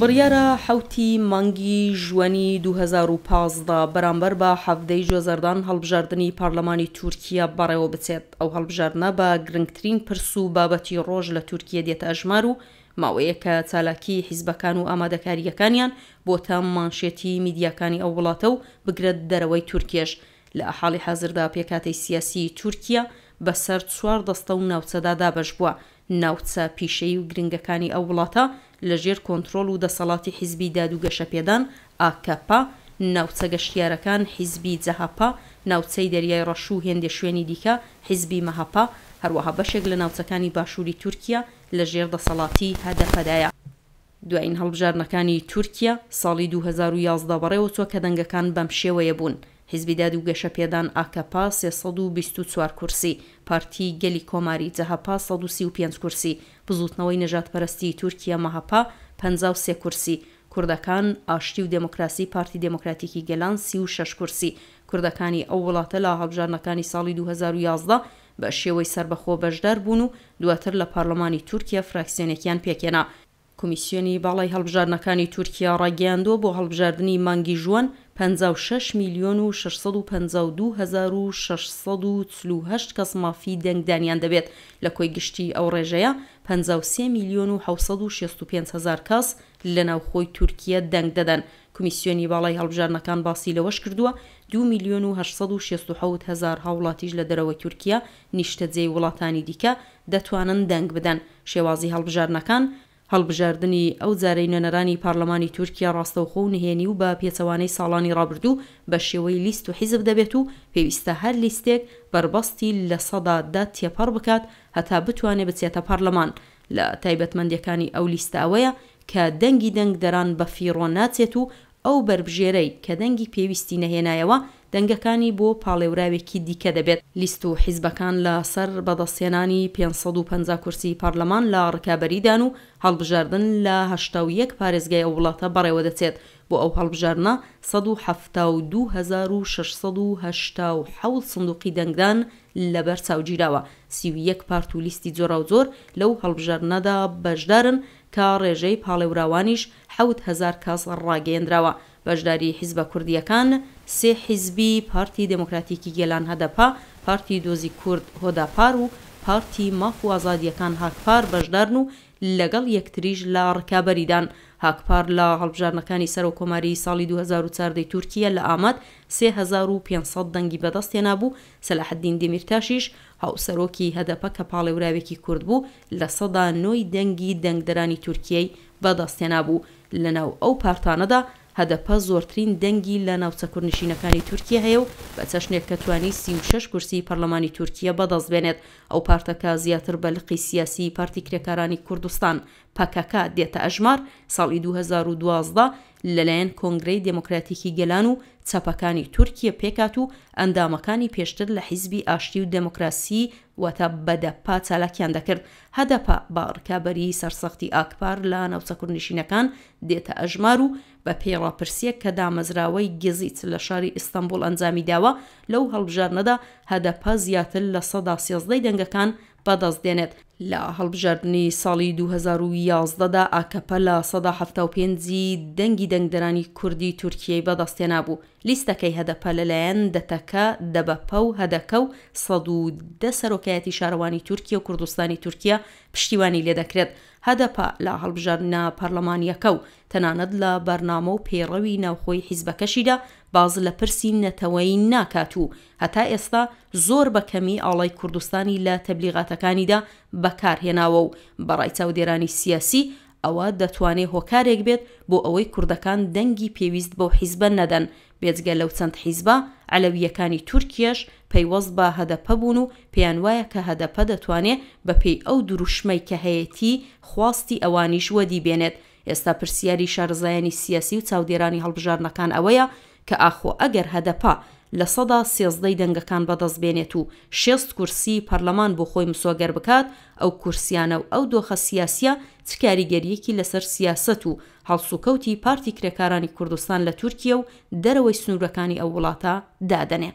بڕیارە حوتی مانگی ژوەنی 2015دا بەرامبەر بە حەفتەی جۆزەردان هەڵبژاردننی پارلەمانی تورکیا بەڕێوە بچێت ئەو هەڵبژارنە بە گرنگترین پرس و بابەتی ڕۆژ لە تورکیا دێتە ئەژمار و ماوەیە کە چالاکی حیزبەکان و ئامادەکاریەکانیان بۆ تا مانشێتی میدیاکانی ئەو وڵاتە و بگرێت دەرەوەی تورکێش لە ئەحاڵی حەزردا پێکاتی سیاسی تورکیا بەسەر چوار دەستە و ناوچەدا دابش بووە ناوچە پیشەی و گرنگەکانی ئەو وڵاتە لەژێر کۆنتترۆل و دەسەڵاتی حیزبی دادوگەشە پێدان ئاکەپا ناوچە گەشتیارەکان حیزبی جەهاپا ناوچەی دەریای ڕەشوو هێندێ شوێنی دیکە حیزبی مەهاپا هەروەها بەشێک لە ناوچەکانی باشووری تورکیا لە ژێر دەسەڵاتی هەدەفەدایە. دوایین هەڵبژارنەکانی تورکیا ساڵی 2011 بەڕێوە چوە کە دەنگەکان بەم شێوەیە بوون. حیزبی داد و گەشە پێدان ئاکەپا 324 کورسی پارتی گەلی کۆماری جەهپا 135 کورسی بزوتنەوەی نەژاتپەرستی تورکیا مەهپا 53 کورسی کوردەکان ئاشتی و دموکراسی پارتی دموکراتیکی گەلان 36 کورسی کوردەکانی ئەو وڵاتە لە هەبژارنەکانی ساڵی 2011 بە شێوەی سربەخۆ بەشدار بوون و دواتر لە پارلمانی تورکیا فراکسیۆنێکیان پێکێنا کمیسیۆنی باڵای هەڵبژارنەکانی تورکیا ڕاگەاندۆ بۆ هەڵبژاردننی مانگی ژوان 56 میلیۆن و 652 کەس مافی دەنگدانیان دەبێت لە کۆی گشتی ئەو ڕێژەیە 53 میلیۆن و 1650هزار کەس لە ناوخۆی تورکیا دەنگ دەدەن کمیسیۆنی باڵای هەڵبژارنەکان باسی لەوەش کردووە دو میلیۆن و 1660هزار هاوڵاتیش لە دەرەوە تورکیا نیشتە جێی وڵاتانی دیکە دەتوانن دەنگ بدەن شێوازی هەڵبژارنەکان هەڵبژاردننی ئەو جارەی نوێنەرانی پارلمانی تورکیا ڕاستەوخۆ و نهێنی و بە پێچەوانەی ساڵانی ڕابردوو بە شێوەی لیست و حیزب دەبێت و پێویستە هەر لیستێک بربەستی لە سەدادا تێپەڕ بکات هەتا بتوانێت بچێتە پارلەمان لە تایبەتمەندیەکانی ئەو لیستاوەیە کە دەنگی دەنگ دەران بە فیڕۆ ناچێت و ئەو بربژێرەی کە دەنگی پێویستی نەهێنایەوە دەنگەکانی بۆ پاڵێوراوێکی دیکە دەبێت لیست و حیزبەکان لە سەر بەدەستێنانی 550 کورسی پارلەمان لە ڕکابەریدان و هەڵبژاردن لە هەشتاویەک پارێزگای ئەو وڵاتە بەڕێوە دەچێت بۆ ئەو هەڵبژارنە 1600 سندوقی دەنگدان لەبەر چاوگیراوە سیویەک پارت و لیستی جۆرا و زۆر لەو هەڵبژارنەدا بەشدارن کە ڕێژەی پاڵێوراوانیش 1000 کاس ڕاگەیەندراوە بەشداری حیزبە کوردیەکان سێ حیزبی پارتی دموکراتیکی گەلان هەدەپا پارتی دۆزی کورد هۆداپار و پارتی ماف و ئازادیەکان هاکپار بەشدارن و لەگەڵ یەکتریش لە ڕکابەریدان هاکپار لە هەڵبژارنەکانی سەر و کۆماری ساڵی 2014 تورکیا لە ئاماد 3500 دەنگی بەدەستێنا بوو سەلاحدین دیمیرتاشیش هاوسەرۆکی هەدەپە کە پاڵێوراوێکی کورد بوو لە سەدا نۆی دەنگی دەنگدەرانی تورکیای بەدەستێنا بوو لەناو ئەو پارتانەدا هەدەپە زۆرترین دەنگی لە ناوچە کوردنشینەکانی تورکیا هەیە و بە چەشنێک کەتوانی 36 کورسی پەرلەمانی تورکیا بەدەستبێنێت ئەو پارتەکە زیاتر بەلقی سیاسی پارتی کرێکارانی کوردستان پکەکە دێتە ئەژمار ساڵی 2012 لەلایەن کۆنگرەی دموکراتیکی گەلان و چەپەکانی تورکیا پێکات و ئەندامەکانی پێشتر لە حیزبی ئاشتی و دموکراسی وەتە بەدەپا چالاکیان دەکرد هەدەپا باڕکابەری سەرسەختی ئاکپار لە ناوچەکردنشینەکان دێتە ئەژمار و بە پێڕاپرسیەک کە دامەزراوەی گزیت لە شاری ئیستانبول ئەنجامی داوە لەو هەڵبژارنەدا هەدەپە زیاتر لە سەدا سێزدەی دەنگەکان بەدەستدێنێت لە هەڵبژاردننی ساڵی 2011دا ئاکەپە لە 1970 دەنگی دەنگدەرانی کوردی تورکیای بەدەستێنا بوو لیستەکەی هەدەپە لەلایەن دەتەکە دەبەپە و هەدەکە و سەد دە سەرۆکایەتی شارەوانی تورکیا و کوردستانی تورکیا پشتیوانی لێ دەکرێت هەدەپە لە هەڵبژارنە پەرلەمانیەکە و تەنانەت لە بەرنامە و پێڕەوی ناوخۆی حیزبەکەشیدا باز لە پرسی نەتەوەی ناکات و هەتا ئێستا زۆر بەکەمی ئاڵای کوردستانی لە تەبلیغاتەکانیدا بەکارهێناوە و بەڕای چاودێرانی سیاسی ئەوە دەتوانێت هۆکارێک بێت بۆ ئەوەی کوردەکان دەنگی پێویست بۆ حیزبە نەدەن بێجگە لەو چەند حیزبە ئەلەویەکانی تورکیەش پەیوەست بە هەدەپە بوون و پێیان وایە کە هەدەپە دەتوانێت بە پێی ئەو دروشمەی کە هەیەی خواستی ئەوانیش وەدی بێنێت ئێستا پرسیاری شارزایانی سیاسی و چاودێرانی هەڵبژارنەکان ئەوەیە کە ئاخۆ ئەگەر هەدەپا لە سەدا سێزدەی دەنگەکان بەدەستبێنێت و شێست کورسی پەرلەمان بۆ خۆی مسۆگەر بکات ئەو کورسیانە و ئەو دۆخە سیاسە چکاریگەریەکی لەسەر سیاست و هەڵسوکەوتی پارتی کرێکارانی کوردستان لە تورکیا و دەرەوەی سنوورەکانی ئەو وڵاتە دادەنێ.